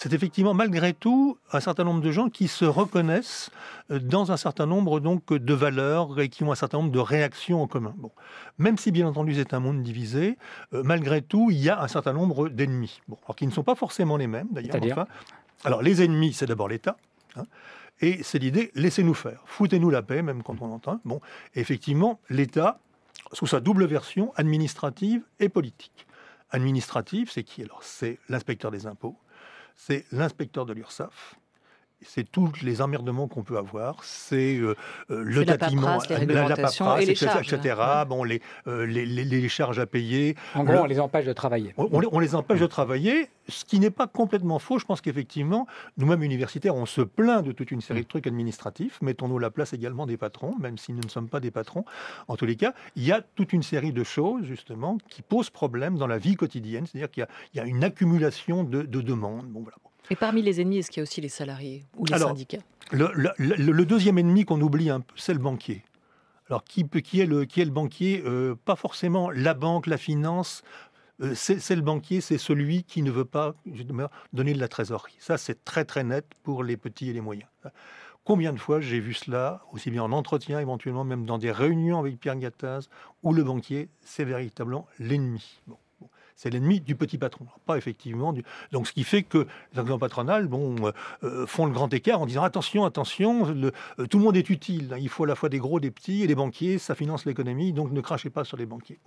c'est effectivement malgré tout un certain nombre de gens qui se reconnaissent euh, dans un certain nombre donc de valeurs et qui ont un certain nombre de réactions en commun. Bon. Même si bien entendu c'est un monde divisé, euh, malgré tout il y a un certain nombre d'ennemis, bon. alors qui ne sont pas forcément les mêmes d'ailleurs. alors les ennemis c'est d'abord l'État. Hein, et c'est l'idée, laissez-nous faire, foutez-nous la paix, même quand on entend. Bon, effectivement, l'État, sous sa double version administrative et politique. Administrative, c'est qui alors C'est l'inspecteur des impôts, c'est l'inspecteur de l'URSSAF c'est tous les emmerdements qu'on peut avoir, c'est euh, euh, le tâtiment, la, paperasse, les Bon, les, les, charges à payer. En gros, on les empêche de travailler. On, les empêche de travailler, ce qui n'est pas complètement faux. Je pense qu'effectivement, nous-mêmes universitaires, on se plaint de toute une série de trucs administratifs. Mettons-nous la place également des patrons, même si nous ne sommes pas des patrons. En tous les cas, il y a toute une série de choses, justement, qui posent problème dans la vie quotidienne. C'est-à-dire qu'il y, a une accumulation de, de demandes. Bon, voilà. Et parmi les ennemis, est-ce qu'il y a aussi les salariés ou les syndicats le, deuxième ennemi qu'on oublie un peu, c'est le banquier. Alors, qui, est, le, banquier euh, Pas forcément la banque, la finance. Euh, c'est le banquier, c'est celui qui ne veut pas donner de la trésorerie. Ça, c'est très très net pour les petits et les moyens. Combien de fois j'ai vu cela, aussi bien en entretien, éventuellement même dans des réunions avec Pierre Gattaz, où le banquier, c'est véritablement l'ennemi c'est l'ennemi du petit patron, pas effectivement du... Donc ce qui fait que les organisations patronales bon, euh, font le grand écart en disant attention, attention, euh, tout le monde est utile, hein, il faut à la fois des gros, des petits et des banquiers, ça finance l'économie, donc ne crachez pas sur les banquiers.